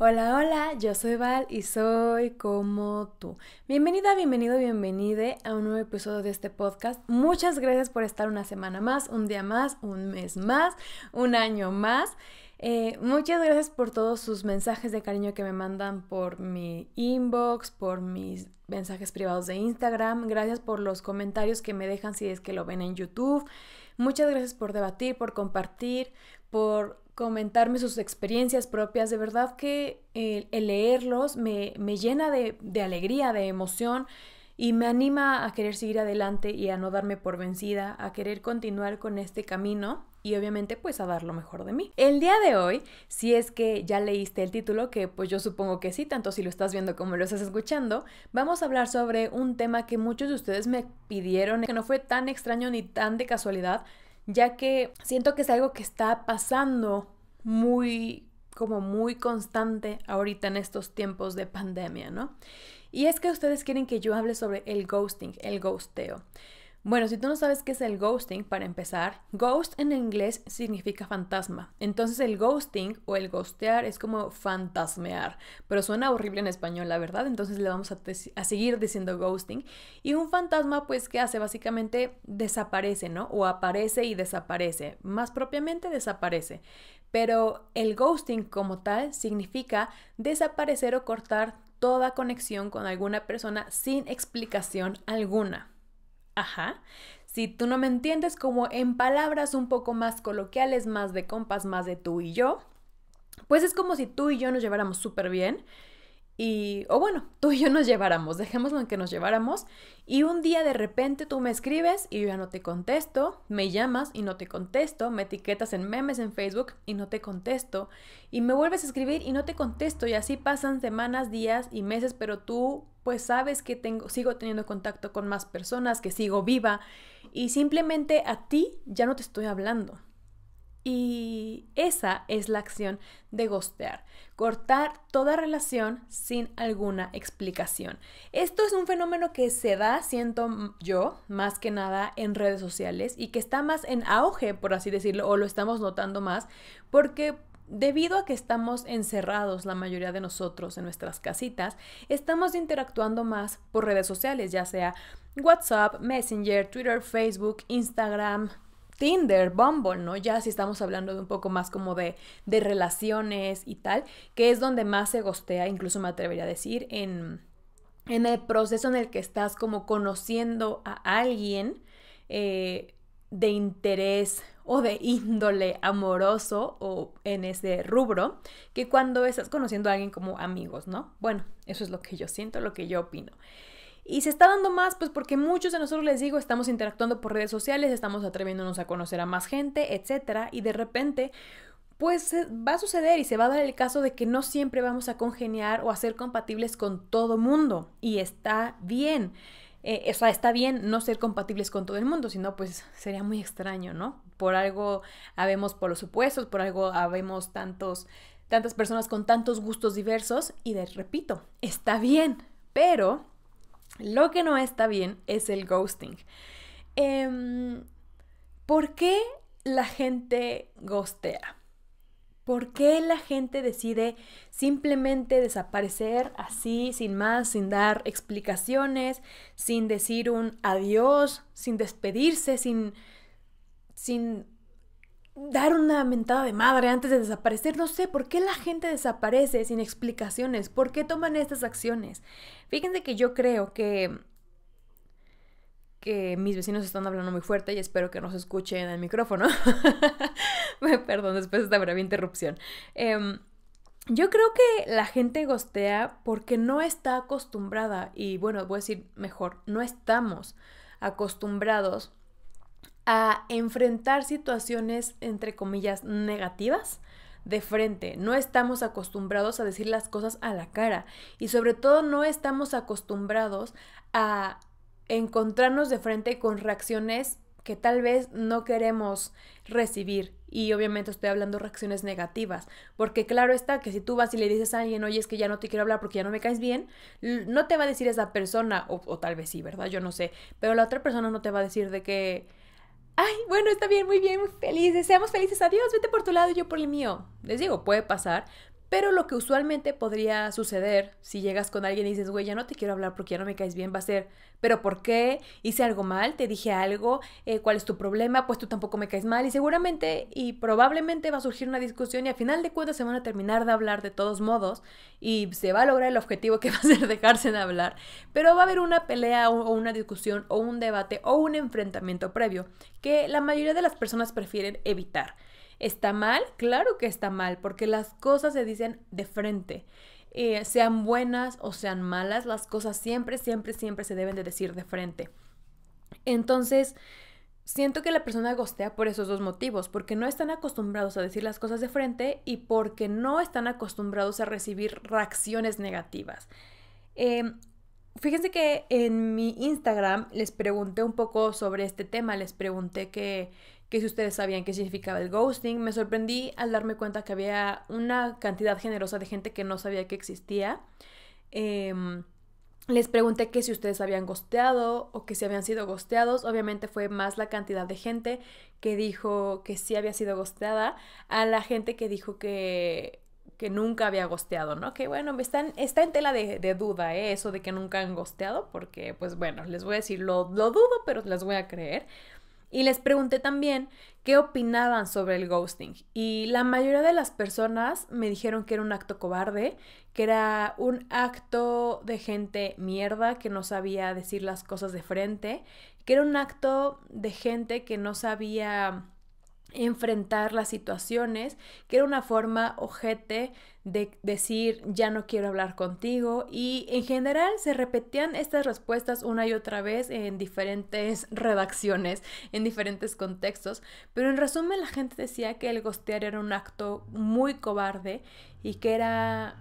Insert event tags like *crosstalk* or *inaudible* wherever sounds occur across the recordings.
Hola, hola, yo soy Val y soy como tú. Bienvenida, bienvenido, bienvenide a un nuevo episodio de este podcast. Muchas gracias por estar una semana más, un día más, un mes más, un año más. Eh, muchas gracias por todos sus mensajes de cariño que me mandan por mi inbox, por mis mensajes privados de Instagram. Gracias por los comentarios que me dejan si es que lo ven en YouTube. Muchas gracias por debatir, por compartir, por comentarme sus experiencias propias. De verdad que eh, el, leerlos me, llena de, de, alegría, de emoción y me anima a querer seguir adelante y a no darme por vencida, a querer continuar con este camino y obviamente pues a dar lo mejor de mí. El día de hoy, si es que ya leíste el título, que pues yo supongo que sí, tanto si lo estás viendo como lo estás escuchando, vamos a hablar sobre un tema que muchos de ustedes me pidieron, que no fue tan extraño ni tan de casualidad, ya que siento que es algo que está pasando muy como muy constante ahorita en estos tiempos de pandemia, ¿no? Y es que ustedes quieren que yo hable sobre el ghosting, el ghosteo. Bueno, si tú no sabes qué es el ghosting, para empezar, ghost en inglés significa fantasma. Entonces el ghosting o el ghostear es como fantasmear, pero suena horrible en español, la verdad. Entonces le vamos a, seguir diciendo ghosting. Y un fantasma, pues, ¿qué hace? Básicamente desaparece, ¿no? O aparece y desaparece. Más propiamente desaparece. Pero el ghosting como tal significa desaparecer o cortar toda conexión con alguna persona sin explicación alguna. Ajá. Si tú no me entiendes, como en palabras un poco más coloquiales, más de compas, más de tú y yo, pues es como si tú y yo nos lleváramos súper bien, y, o bueno, *laughs* tú y yo nos lleváramos, dejémoslo en que nos lleváramos, y un día de repente tú me escribes y yo ya no te contesto, me llamas y no te contesto, me etiquetas en memes en Facebook y no te contesto, y me vuelves a escribir y no te contesto, y así pasan semanas, días y meses, pero tú pues sabes que tengo, sigo teniendo contacto con más personas, que sigo viva, y simplemente a ti ya no te estoy hablando. Y esa es la acción de gostear, cortar toda relación sin alguna explicación. Esto es un fenómeno que se da, siento yo, más que nada en redes sociales y que está más en auge, por así decirlo, o lo estamos notando más, porque debido a que estamos encerrados la mayoría de nosotros en nuestras casitas, estamos interactuando más por redes sociales, ya sea WhatsApp, Messenger, Twitter, Facebook, Instagram, Tinder, Bumble, ¿no? Ya si estamos hablando de un poco más como de, de relaciones y tal, que es donde más se gostea, incluso me atrevería a decir, en, en el proceso en el que estás como conociendo a alguien eh, de interés o de índole amoroso o en ese rubro, que cuando estás conociendo a alguien como amigos, ¿no? Bueno, eso es lo que yo siento, lo que yo opino. Y se está dando más, pues porque muchos de nosotros, les digo, estamos interactuando por redes sociales, estamos atreviéndonos a conocer a más gente, etcétera, y de repente pues eh, va a suceder y se va a dar el caso de que no siempre vamos a congeniar o a ser compatibles con todo mundo. Y está bien. Eh, o sea, está bien no ser compatibles con todo el mundo, sino pues sería muy extraño, ¿no? Por algo habemos por los supuestos, por algo habemos tantos, tantas personas con tantos gustos diversos y de, repito, está bien, pero lo que no está bien es el ghosting. Em, ¿Por qué la gente ghostea? ¿Por qué la gente decide simplemente desaparecer así, sin más, sin dar explicaciones, sin decir un adiós, sin despedirse, sin, sin dar una mentada de madre antes de desaparecer. No sé por qué la gente desaparece sin explicaciones, por qué toman estas acciones. Fíjense que yo creo que que mis vecinos están hablando muy fuerte y espero que no se escuche en el micrófono. *laughs* Perdón, después de esta breve interrupción. Em, yo creo que la gente gostea porque no está acostumbrada, y bueno, voy a decir mejor, no estamos acostumbrados a enfrentar situaciones, entre comillas, negativas de frente. No estamos acostumbrados a decir las cosas a la cara y sobre todo no estamos acostumbrados a encontrarnos de frente con reacciones que tal vez no queremos recibir. Y obviamente estoy hablando reacciones negativas, porque claro está que si tú vas y le dices a alguien, oye, es que ya no te quiero hablar porque ya no me caes bien, no te va a decir esa persona, o, o tal vez sí, ¿verdad? Yo no sé, pero la otra persona no te va a decir de que, ay, bueno, está bien, muy bien, muy felices, seamos felices, adiós, vete por tu lado, yo por el mío. Les digo, puede pasar, pero lo que usualmente podría suceder si llegas con alguien y dices, güey, ya no te quiero hablar porque ya no me caes bien, va a ser, pero ¿por qué? ¿Hice algo mal? ¿Te dije algo? Eh, ¿Cuál es tu problema? Pues tú tampoco me caes mal. Y seguramente y probablemente va a surgir una discusión y al final de cuentas se van a terminar de hablar de todos modos y se va a lograr el objetivo que *laughs* va a ser dejarse de hablar. Pero va a haber una pelea o una discusión o un debate o un enfrentamiento previo que la mayoría de las personas prefieren evitar. ¿Está mal? Claro que está mal, porque las cosas se dicen de frente. Eh, sean buenas o sean malas, las cosas siempre, siempre, siempre se deben de decir de frente. Entonces, siento que la persona gostea por esos dos motivos, porque no están acostumbrados a decir las cosas de frente y porque no están acostumbrados a recibir reacciones negativas. Em, fíjense que en mi Instagram les pregunté un poco sobre este tema, les pregunté que que si ustedes sabían qué significaba el ghosting. Me sorprendí al darme cuenta que había una cantidad generosa de gente que no sabía que existía. Em, les pregunté que si ustedes habían gosteado o que si habían sido gosteados. Obviamente fue más la cantidad de gente que dijo que sí había sido gosteada a la gente que dijo que, que nunca había gosteado, ¿no? Que bueno, está en tela de, duda, ¿eh? Eso de que nunca han gosteado, porque pues bueno, les voy a decir, lo, lo dudo, pero las voy a creer. Y les pregunté también qué opinaban sobre el ghosting. Y la mayoría de las personas me dijeron que era un acto cobarde, que era un acto de gente mierda que no sabía decir las cosas de frente, que era un acto de gente que no sabía enfrentar las situaciones, que era una forma ojete de decir ya no quiero hablar contigo y en general se repetían estas respuestas una y otra vez en diferentes *laughs* redacciones, en diferentes contextos, pero en resumen la gente decía que el gostear era un acto muy cobarde y que era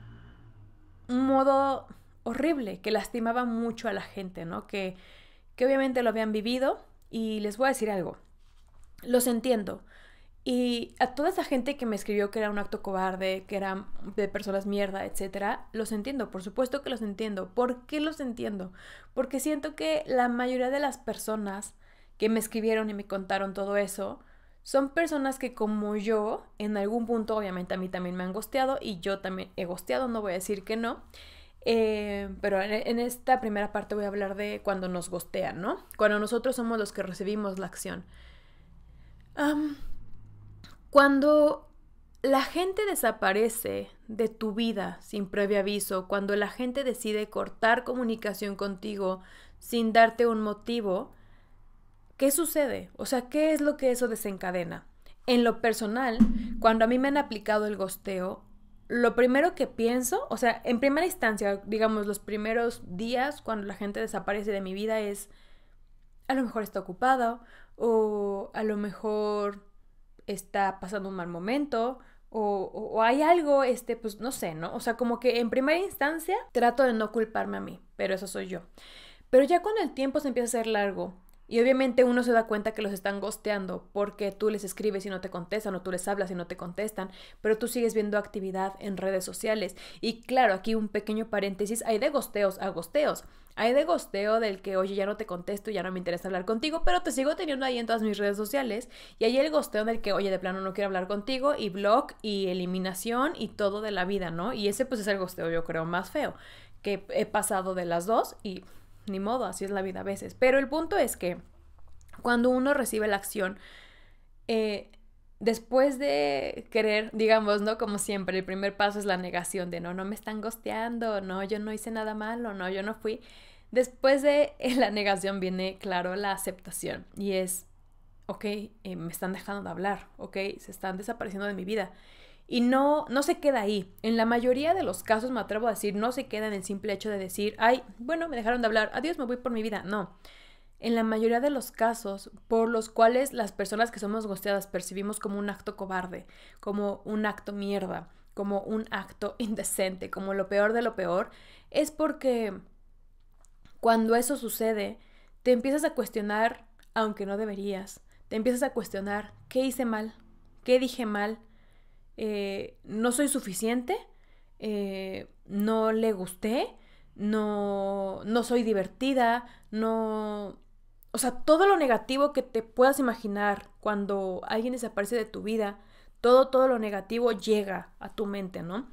un modo horrible, que lastimaba mucho a la gente, ¿no? Que, que obviamente lo habían vivido y les voy a decir algo, los entiendo, y a toda esa gente que me escribió que era un acto cobarde, que era de personas mierda, etcétera, los entiendo, por supuesto que los entiendo. ¿Por qué los entiendo? Porque siento que la mayoría de las personas que me escribieron y me contaron todo eso son personas que como yo, en algún punto obviamente a mí también me han gosteado y yo también he gosteado, no voy a decir que no. Eh, pero en esta primera parte voy a hablar de cuando nos gostean, ¿no? Cuando nosotros somos los que recibimos la acción. Cuando la gente desaparece de tu vida sin previo aviso, cuando la gente decide cortar comunicación contigo sin darte un motivo, ¿qué sucede? O sea, ¿qué es lo que eso desencadena? En lo personal, cuando a mí me han aplicado el gosteo, lo primero que pienso, o sea, en primera instancia, digamos, los primeros días cuando la gente desaparece de mi vida es, a lo mejor está ocupado o a lo mejor está pasando un mal momento o, o, hay algo, este, pues no sé, ¿no? O sea, como que en primera instancia trato de no culparme a mí, pero eso soy yo. Pero ya con el tiempo se empieza a hacer largo y obviamente uno se da cuenta que los están gosteando porque tú les escribes y no te contestan o tú les hablas y no te contestan, pero tú sigues viendo actividad en redes sociales. Y claro, aquí un pequeño paréntesis, hay de gosteos a gosteos. Hay de gosteo del que, oye, ya no te contesto, ya no me interesa hablar contigo, pero te sigo teniendo ahí en todas mis redes sociales. Y hay el gosteo del que, oye, de plano no quiero hablar contigo, y blog, y eliminación, y todo de la vida, ¿no? Y ese pues es el gosteo, yo creo, más feo, que he pasado de las dos y ni modo, así es la vida a veces. Pero el punto es que cuando uno recibe la acción, eh, después de querer, digamos, ¿no? Como siempre, el primer paso es la negación de no, no me están gosteando, no, yo no hice nada malo, no, yo no fui. Después de *laughs* la negación viene, claro, la aceptación y es, ok, eh, me están dejando de hablar, ok, se están desapareciendo de mi vida. Y no, no se queda ahí. En la mayoría de los casos, me atrevo a decir, no se queda en el simple hecho de decir, ay, bueno, me dejaron de hablar, adiós, me voy por mi vida. No. En la mayoría de los casos por los cuales las personas que somos gosteadas percibimos como un acto cobarde, como un acto mierda, como un acto *laughs* indecente, como lo peor de lo peor, es porque cuando eso sucede, te empiezas a cuestionar, aunque no deberías, te empiezas a cuestionar qué hice mal, qué dije mal, eh, no soy suficiente, eh, no le gusté, no, no soy divertida, no... O sea, todo lo negativo que te puedas imaginar cuando alguien desaparece de tu vida, todo, todo lo negativo llega a tu mente, ¿no?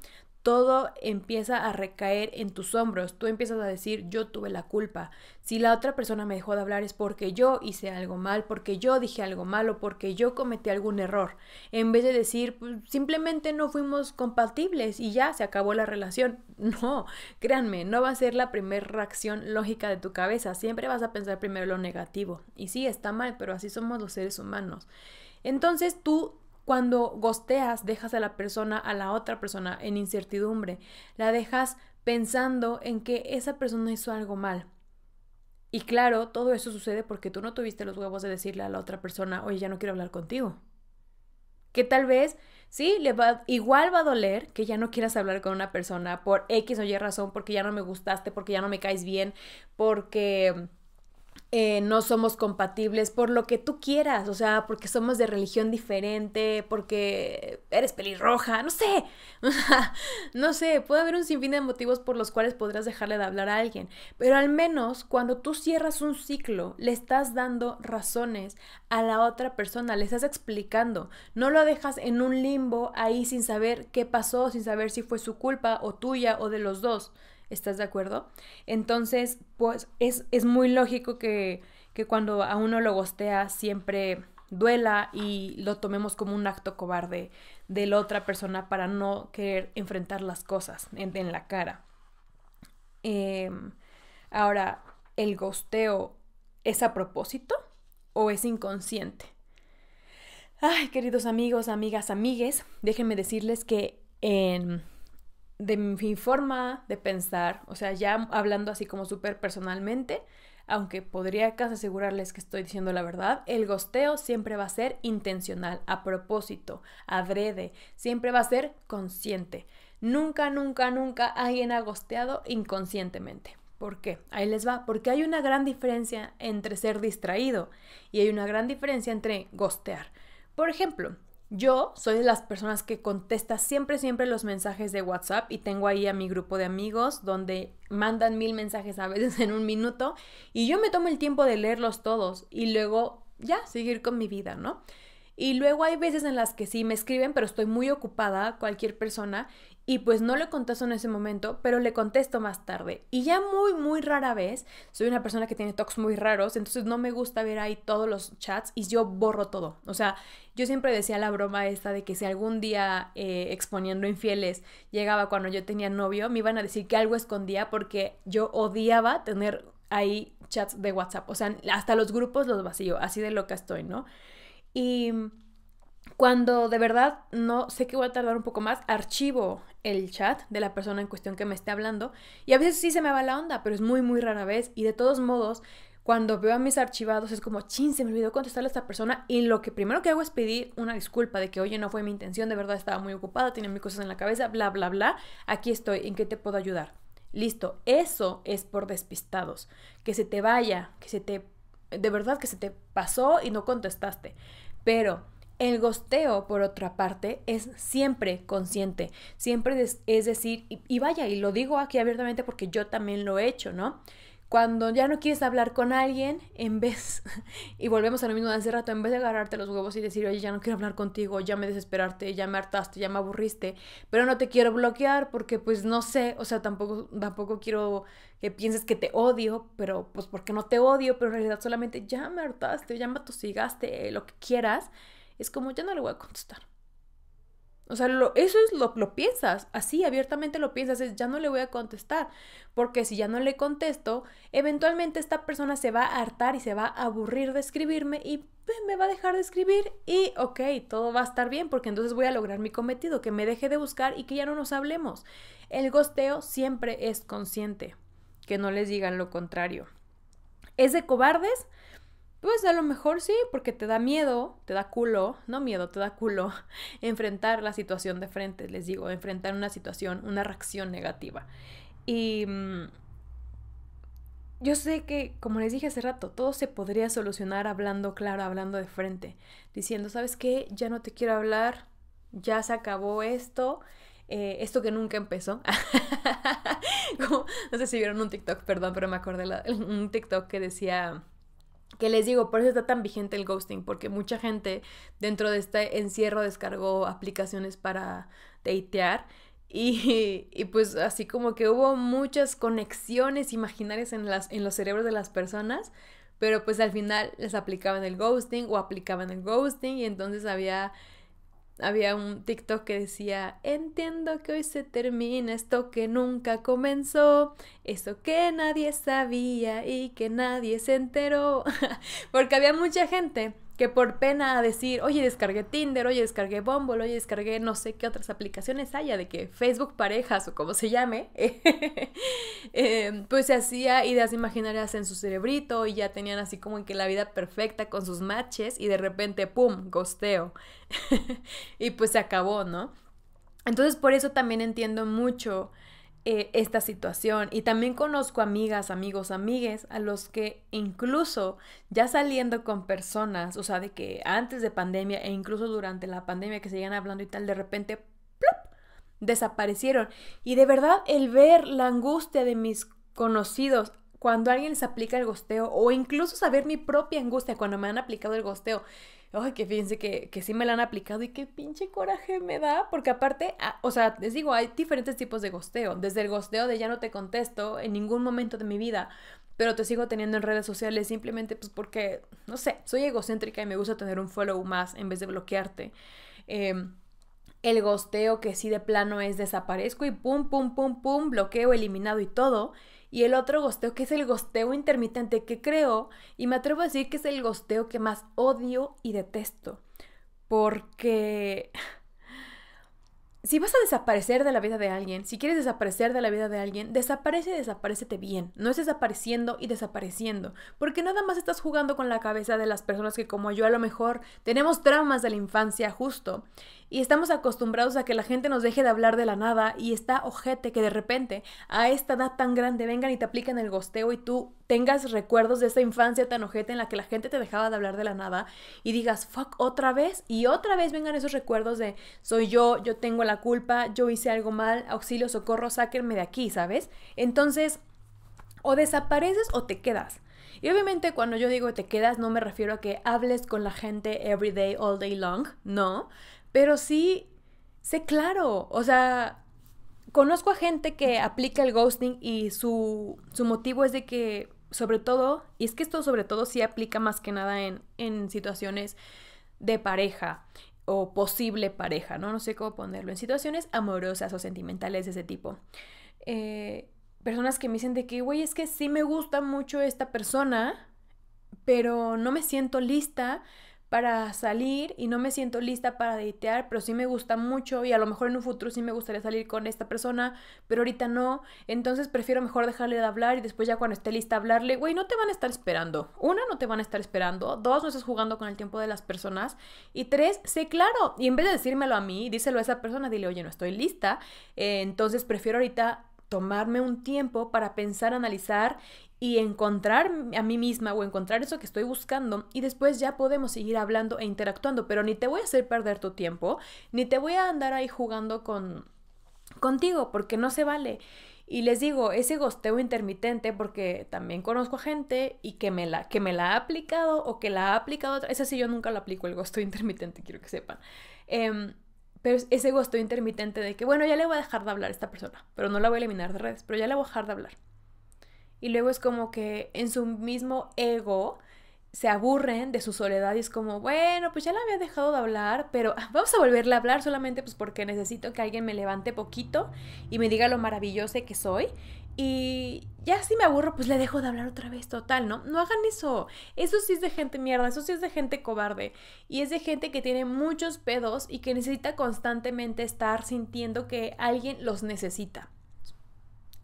todo empieza a recaer en tus hombros. Tú empiezas a decir, yo tuve la culpa. Si la otra persona me dejó de hablar es porque yo hice algo mal, porque yo dije algo malo, porque yo cometí algún error. En vez de decir, pues, simplemente no fuimos compatibles y ya se acabó la relación. *laughs* No, créanme, no va a ser la primera reacción lógica de tu cabeza. Siempre vas a pensar primero lo negativo. Y sí, está mal, pero así somos los seres humanos. Entonces tú cuando gosteas, dejas a la persona, a la otra persona, en incertidumbre. La dejas pensando en que esa persona hizo algo mal. Y claro, todo eso sucede porque tú no tuviste los huevos de decirle a la otra persona, oye, ya no quiero hablar contigo. Que tal vez, sí, le va, igual va a doler que ya no quieras hablar con una persona por X o Y razón, porque ya no me gustaste, porque ya no me caes bien, porque eh, no somos compatibles por lo que tú quieras, o sea, porque somos de religión diferente, porque eres pelirroja, no sé, *laughs* no sé, puede haber un sinfín de motivos por los cuales podrás dejarle de hablar a alguien, pero al menos cuando tú cierras un ciclo, le estás dando razones a la otra persona, le estás explicando, no lo dejas en un limbo ahí sin saber qué pasó, sin saber si fue su culpa o tuya o de los dos. ¿Estás de acuerdo? Entonces, pues es, muy lógico que, cuando a uno lo gostea siempre duela y lo tomemos como un acto cobarde de la otra persona para no querer enfrentar las cosas en, la cara. Em, ahora, ¿el gosteo es a propósito o es inconsciente? Ay, queridos amigos, amigas, amigues, déjenme decirles que en de mi forma de pensar, o sea, ya hablando así como súper personalmente, aunque podría casi asegurarles que estoy diciendo la verdad, el gosteo siempre va a ser intencional, a propósito, adrede, siempre va a ser consciente. Nunca, nunca, nunca alguien ha gosteado inconscientemente. ¿Por qué? Ahí les va, porque hay una gran diferencia entre ser distraído y hay una gran diferencia entre gostear. Por ejemplo, yo soy de las personas que contesta siempre, siempre los mensajes de WhatsApp y tengo ahí a mi grupo de amigos donde mandan mil mensajes a veces *laughs* en un minuto y yo me tomo el tiempo de leerlos todos y luego ya seguir con mi vida, ¿no? Y luego hay veces en las que sí me escriben, pero estoy muy ocupada, cualquier persona, y pues no le contesto en ese momento, pero le contesto más tarde. Y ya muy, muy rara vez, soy una persona que tiene talks muy raros, entonces no me gusta ver ahí todos los chats y yo borro todo. O sea, yo siempre decía la broma esta de que si algún día eh, exponiendo infieles llegaba cuando yo tenía novio, me iban a decir que algo escondía porque yo odiaba tener ahí chats de WhatsApp. O sea, hasta los grupos los vacío, así de loca estoy, ¿no? Y cuando de verdad no sé qué voy a tardar un poco más, archivo el chat de la persona en cuestión que me esté hablando. Y a veces sí se me va la onda, pero es muy, muy rara vez. Y de todos modos, cuando veo a mis archivados es como, chin, se me olvidó contestarle a esta persona. Y lo que primero que hago es pedir una disculpa de que, oye, no fue mi intención, de verdad estaba muy ocupada, tenía mis cosas en la cabeza, bla, bla, bla. Aquí estoy, ¿en qué te puedo ayudar? Listo, eso es por despistados. Que se te vaya, que se te... De verdad que se te pasó y no contestaste. Pero el gosteo, por otra parte, es siempre consciente, siempre es, decir, y, vaya, y lo digo aquí abiertamente porque yo también lo he hecho, ¿no? Cuando ya no quieres hablar con alguien, en vez, *laughs* y volvemos a lo mismo de hace rato, en vez de agarrarte los huevos y decir, oye, ya no quiero hablar contigo, ya me desesperaste, ya me hartaste, ya me aburriste, pero no te quiero bloquear porque pues no sé, o sea, tampoco, tampoco quiero que pienses que te odio, pero pues porque no te odio, pero en realidad solamente ya me hartaste, ya me atosigaste, lo que quieras es como ya no le voy a contestar. O sea, eso es lo, que lo piensas, así abiertamente lo piensas, es ya no le voy a contestar, porque si ya no le contesto, eventualmente esta persona se va a hartar y se va a aburrir de escribirme y pues, me va a dejar de escribir y ok, todo va a estar bien porque entonces voy a lograr mi cometido, que me deje de buscar y que ya no nos hablemos. El gosteo siempre es consciente, que no les digan lo contrario. ¿Es de cobardes? Pues a lo mejor sí, porque te da miedo, te da culo, no miedo, te da culo *laughs* enfrentar la situación de frente, les digo, enfrentar una situación, una reacción negativa. Y mm, yo sé que, como les dije hace rato, todo se podría solucionar hablando claro, hablando de frente, diciendo, ¿sabes qué? Ya no te quiero hablar, ya se acabó esto, eh, esto que nunca empezó. *laughs* no sé si vieron un TikTok, perdón, pero me acordé *laughs* un TikTok que decía que les digo, por eso está tan vigente el ghosting, porque mucha gente dentro de este encierro descargó aplicaciones para datear. Y, *laughs* y, pues así como que hubo muchas conexiones imaginarias en, las, en los cerebros de las personas, pero pues al final les aplicaban el ghosting o aplicaban el ghosting y entonces había había un TikTok que decía, entiendo que hoy se termina esto que nunca comenzó, eso que nadie sabía y que nadie se enteró, *laughs* porque había mucha gente que por pena decir, oye, descargué Tinder, oye, descargué Bumble, oye, descargué no sé qué otras aplicaciones haya, de que Facebook Parejas o como se llame, *laughs* eh, pues se hacía ideas imaginarias en su cerebrito y ya tenían así como que la vida perfecta con sus matches y de repente, ¡pum!, gosteo. *laughs* y pues se acabó, ¿no? Entonces por eso también entiendo mucho eh, esta situación. Y también conozco amigas, amigos, amigues, a los que incluso ya saliendo con personas, o sea, de que antes de pandemia e incluso durante la pandemia que se llegan hablando y tal, de repente, desaparecieron. Y de verdad el ver la angustia de mis conocidos cuando alguien se aplica el gosteo o incluso saber mi propia angustia cuando me han aplicado el gosteo. Ay, que fíjense que, que sí me la han aplicado y qué pinche coraje me da, porque aparte, ah, o sea, les digo, hay diferentes tipos de gosteo, desde el gosteo de ya no te contesto en ningún momento de mi vida, pero te sigo teniendo en redes sociales simplemente pues porque, no sé, soy egocéntrica y me gusta tener un follow más en vez de bloquearte. Em, el gosteo que sí de plano es desaparezco y pum, pum, pum, pum, bloqueo, eliminado y todo. Y el otro gosteo, que es el gosteo intermitente que creo, y me atrevo a decir que es el gosteo que más odio y detesto. Porque *laughs* si vas a desaparecer de la vida de alguien, si quieres desaparecer de la vida de alguien, desaparece y desaparecete bien. No es desapareciendo y desapareciendo. Porque nada más estás jugando con la cabeza de las personas que como yo a lo mejor tenemos traumas de la infancia justo. Y estamos acostumbrados a que la gente nos deje de hablar de la nada y está ojete que de repente a esta edad tan grande vengan y te apliquen el gosteo y tú tengas recuerdos de esa infancia tan ojete en la que la gente te dejaba de hablar de la nada y digas, fuck, otra vez y otra vez vengan esos recuerdos de soy yo, yo tengo la culpa, yo hice algo mal, auxilio, socorro, sáquenme de aquí, ¿sabes? Entonces, o desapareces o te quedas. Y obviamente cuando yo digo te quedas no me refiero a que hables con la gente every day, all day long, no, pero sí sé claro, o sea, conozco a gente que aplica el ghosting y su, motivo es de que, sobre todo, y es que esto sobre todo sí aplica más que nada en, situaciones de pareja o posible pareja, ¿no? No sé cómo ponerlo, en situaciones amorosas o sentimentales de ese tipo. Eh, personas que me dicen de que, güey, es que sí me gusta mucho esta persona, pero no me siento lista para salir y no me siento lista para datear, pero sí me gusta mucho y a lo mejor en un futuro sí me gustaría salir con esta persona, pero ahorita no, entonces prefiero mejor dejarle de hablar y después ya cuando esté lista hablarle, güey, no te van a estar esperando. Una, no te van a estar esperando, dos, no estás jugando con el tiempo de las personas y tres, sé claro, y en vez de decírmelo a mí, díselo a esa persona, dile, oye, no estoy lista, eh, entonces prefiero ahorita tomarme un tiempo para pensar, analizar y encontrar a mí misma o encontrar eso que estoy buscando y después ya podemos seguir hablando e interactuando, pero ni te voy a hacer perder tu tiempo, ni te voy a andar ahí jugando con contigo porque no se vale. Y les digo, ese gosteo intermitente, porque también conozco gente y que me la, que me la ha aplicado o que la ha aplicado otra. Esa sí yo nunca la aplico, el gosteo *laughs* intermitente, quiero que sepan. Em, pero ese gosteo intermitente de que, bueno, ya le voy a dejar de hablar a esta persona, pero no la voy a eliminar de redes, pero ya le voy a dejar de hablar y luego es como que en su mismo ego se aburren de su soledad y es como, bueno, pues ya la había dejado de hablar, pero ah, vamos a volverle a hablar solamente pues porque necesito que alguien me levante poquito y me diga lo maravillosa que soy. Y ya si me aburro, pues le dejo de hablar otra vez, total, ¿no? No hagan eso. Eso sí es de gente mierda, eso sí es de gente cobarde. Y es de gente que tiene muchos pedos y que necesita constantemente estar sintiendo que alguien los necesita.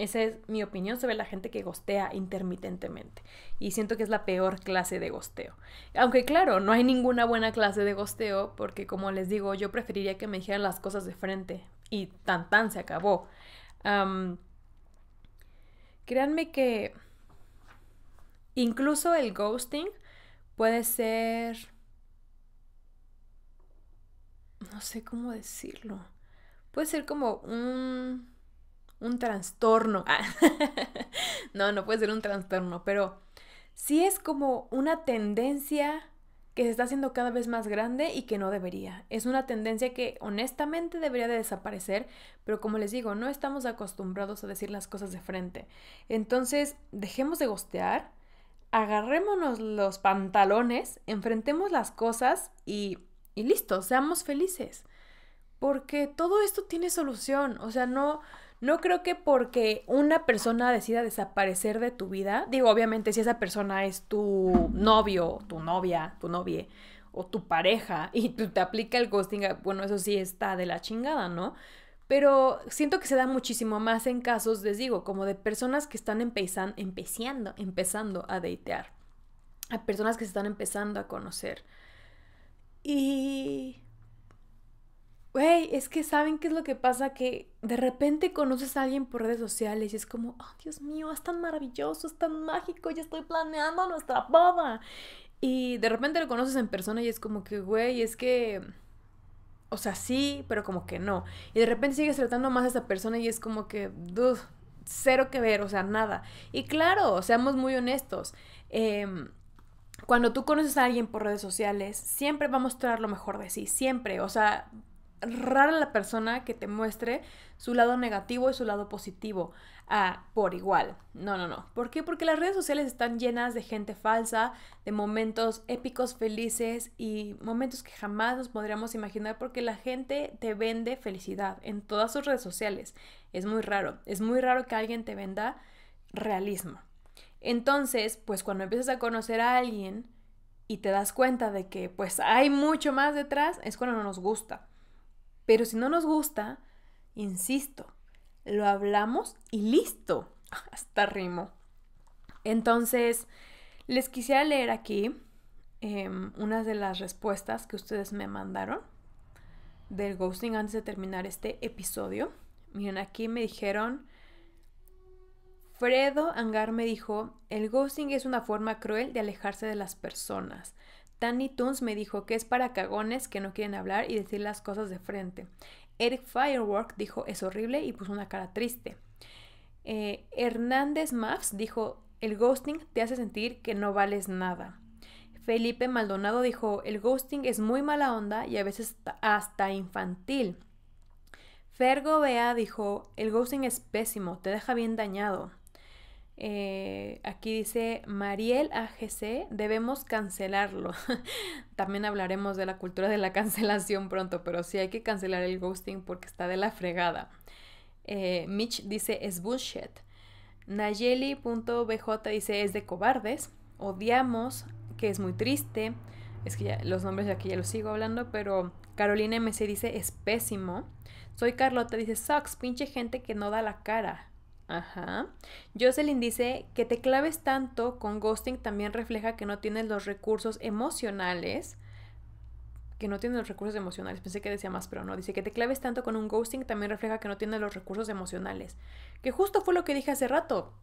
Esa es mi opinión sobre la gente que gostea intermitentemente. Y siento que es la peor clase de gosteo. Aunque claro, no hay ninguna buena clase de gosteo porque como les digo, yo preferiría que me dijeran las cosas de frente. Y tan tan se acabó. créanme que incluso el ghosting puede ser... No sé cómo decirlo. Puede ser como un un trastorno. *laughs* no, no puede ser un trastorno, pero sí es como una tendencia que se está haciendo cada vez más grande y que no debería. Es una tendencia que honestamente debería de desaparecer, pero como les digo, no estamos acostumbrados a decir las cosas de frente. Entonces, dejemos de gostear, agarrémonos los pantalones, enfrentemos las cosas y, y listo, seamos felices. Porque todo esto tiene solución, o sea, no, no creo que porque una persona decida desaparecer de tu vida, digo, obviamente si esa persona es tu novio, tu novia, tu novie o tu pareja y tú te aplica el ghosting, bueno, eso sí está de la chingada, ¿no? Pero siento que se da muchísimo más en casos, les digo, como de personas que están empezando, empezando a datear, a personas que se están empezando a conocer. Y Güey, es que saben qué es lo que pasa, que de repente conoces a alguien por redes sociales y es como, oh Dios mío, es tan maravilloso, es tan mágico, ya estoy planeando nuestra boda. Y de repente lo conoces en persona y es como que, güey, es que, o sea, sí, pero como que no. Y de repente sigues tratando más a esa persona y es como que, ¡Dud! cero que ver, o sea, nada. Y claro, seamos muy honestos. Em, cuando tú conoces a alguien por redes sociales, siempre va a mostrar lo mejor de sí, siempre. O sea, rara la persona que te muestre su lado negativo y su lado positivo a ah, por igual. No, no, no. ¿Por qué? Porque las redes sociales están llenas de gente falsa, de momentos épicos, felices y momentos que jamás nos podríamos imaginar porque la gente te vende felicidad en todas sus redes sociales. Es muy raro. Es muy raro que alguien te venda realismo. Entonces, pues cuando empiezas a conocer a alguien y te das cuenta de que pues hay mucho más detrás, es cuando no nos gusta pero si no nos gusta, insisto, lo hablamos y listo. *laughs* Hasta rimo. Entonces, les quisiera leer aquí em, unas de las respuestas que ustedes me mandaron del ghosting antes de terminar este episodio. Miren, aquí me dijeron, Fredo Angar me dijo, el ghosting es una forma cruel de alejarse de las personas. Danny Toons me dijo que es para cagones que no quieren hablar y decir las cosas de frente. Eric Firework dijo es horrible y puso una cara triste. Eh, Hernández Mavs dijo el ghosting te hace sentir que no vales nada. Felipe Maldonado dijo el ghosting es muy mala onda y a veces hasta infantil. Fergo Bea dijo el ghosting es pésimo, te deja bien dañado. Eh, aquí dice Mariel AGC, debemos cancelarlo. *laughs* También hablaremos de la cultura de la *laughs* cancelación pronto, pero sí hay que cancelar el ghosting porque está de la fregada. Eh, Mitch dice es bullshit. Nayeli.bj dice es de cobardes. Odiamos, que es muy triste. Es que los nombres de aquí ya los sigo hablando, pero Carolina MC dice es pésimo. Soy Carlota, dice sucks, pinche gente que no da la cara. Ajá. Jocelyn dice que te claves tanto con ghosting también refleja que no tienes los recursos emocionales. Que no tienes los recursos emocionales. Pensé que decía más, pero no. Dice que te claves tanto con un ghosting también refleja que no tienes los recursos emocionales. Que justo fue lo que dije hace rato.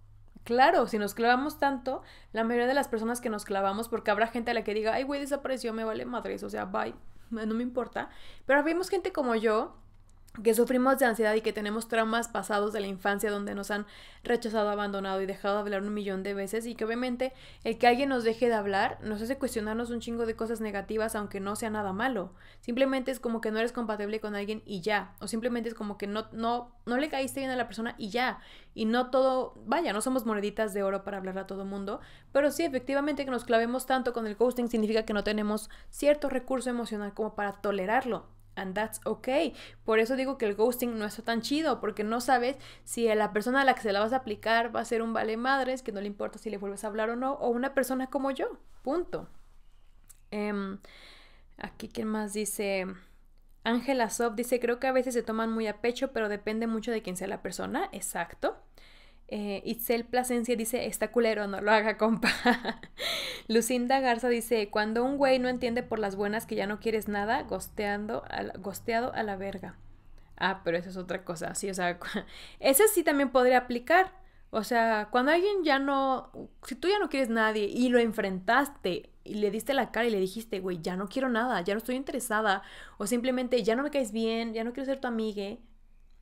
Claro, si nos clavamos tanto, la mayoría de las personas que nos clavamos, porque habrá gente a la que diga, ay, güey, desapareció, me vale madre, o sea, bye, no me importa. Pero vemos gente como yo que sufrimos de ansiedad y que tenemos traumas pasados de la infancia donde nos han rechazado, abandonado y dejado de hablar un millón de veces y que obviamente el que alguien nos deje de hablar nos hace cuestionarnos un chingo de cosas negativas aunque no sea nada malo. Simplemente es como que no eres compatible con alguien y ya, o simplemente es como que no no no le caíste bien a la persona y ya. Y no todo, vaya, no somos moneditas de oro para hablar a todo mundo, pero sí efectivamente que nos clavemos tanto con el ghosting significa que no tenemos cierto recurso emocional como para tolerarlo and that's okay. Por eso digo que el ghosting no es tan chido, porque no sabes si la persona a la que se la vas a aplicar va a ser un vale madres, que no le importa si le vuelves a hablar o no, o una persona como yo. Punto. Em, aquí, ¿quién más dice? Ángela Sob dice, creo que a veces se toman muy a pecho, pero depende mucho de quién sea la persona. Exacto. Eh, Itzel Plasencia dice, está culero, no lo haga, compa. *laughs* Lucinda Garza dice, cuando un güey no entiende por las buenas que ya no quieres nada, gosteando gosteado a la verga. Ah, pero eso es otra cosa, sí, o sea, ese sí también podría aplicar. O sea, cuando alguien ya no, si tú ya no quieres nadie y lo enfrentaste y le diste la cara y le dijiste, güey, ya no quiero nada, ya no estoy interesada, o simplemente ya no me caes bien, ya no quiero ser tu amigue,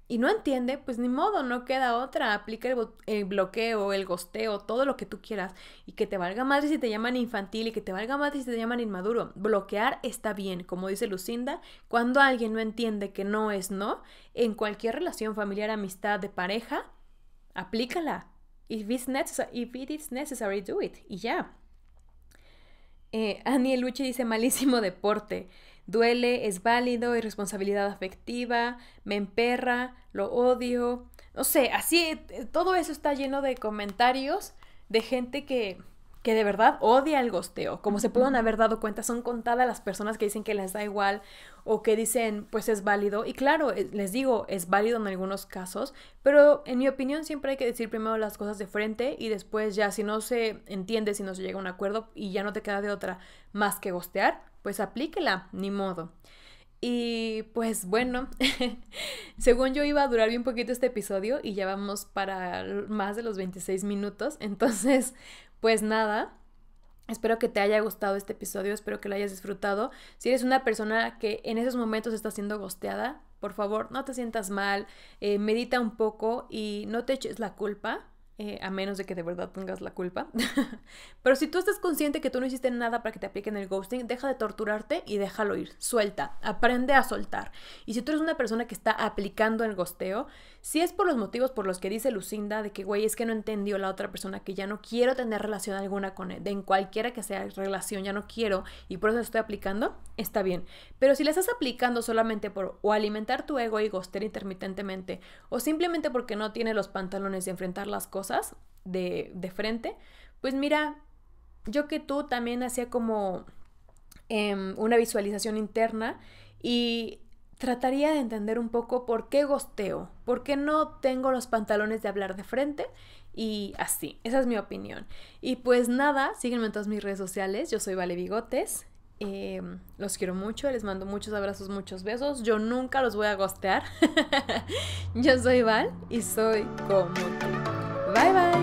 y no entiende, pues ni modo, no queda otra. Aplica el, bloqueo, el gosteo, todo lo que tú quieras. Y que te valga madre si te llaman infantil y que te valga madre si te llaman inmaduro. Bloquear está bien, como dice Lucinda. Cuando alguien no entiende que no es no, en cualquier relación familiar, amistad, de pareja, aplícala. If, it is necessary, do it. Y ya. Eh, Annie Luche dice malísimo deporte. Duele, es válido, irresponsabilidad afectiva, me emperra, lo odio. No sé, así, eh, todo eso está lleno de comentarios de gente que que de verdad odia el gosteo. Como se pueden haber dado cuenta, son contadas las personas que dicen que les da igual o que dicen pues es válido. Y claro, eh, les digo, es válido en algunos casos, pero en mi opinión siempre hay que decir primero las cosas de frente y después ya si no se entiende, si no se llega a un acuerdo y ya no te queda de otra más que gostear, pues aplíquela, ni modo. Y pues bueno, *laughs* según yo iba a durar bien poquito este episodio y ya vamos para más de los 26 minutos, *laughs* entonces pues nada, Espero que te haya gustado este episodio, espero que lo hayas disfrutado. Si eres una persona que en esos momentos está siendo gosteada, por favor, no te sientas mal, eh, medita un poco y no te eches la culpa. Eh, a menos de que de verdad tengas la culpa. *laughs* Pero si tú estás consciente que tú no hiciste nada para que te apliquen el ghosting, deja de torturarte y déjalo ir. Suelta, aprende a soltar. Y si tú eres una persona que está aplicando el gosteo, si es por los motivos por los que dice Lucinda, de que, güey, es que no entendió la otra persona, que ya no quiero tener relación alguna con él, e, de en cualquiera que sea relación, ya no quiero y por eso estoy aplicando, está bien. Pero si la estás aplicando solamente por o alimentar tu ego y ghostear intermitentemente, o simplemente porque no tiene los pantalones de enfrentar las cosas, de, de frente, pues mira, yo que tú también hacía como em, una visualización interna y trataría de entender un poco por qué gosteo, por qué no tengo los pantalones de hablar de frente y así. Esa es mi opinión. Y pues nada, síguenme en todas mis redes sociales. Yo soy Vale Bigotes. Em, los quiero mucho, les mando muchos abrazos, muchos besos. Yo nunca los voy a gostear. *laughs* Yo soy Val y soy como tú. Bye bye.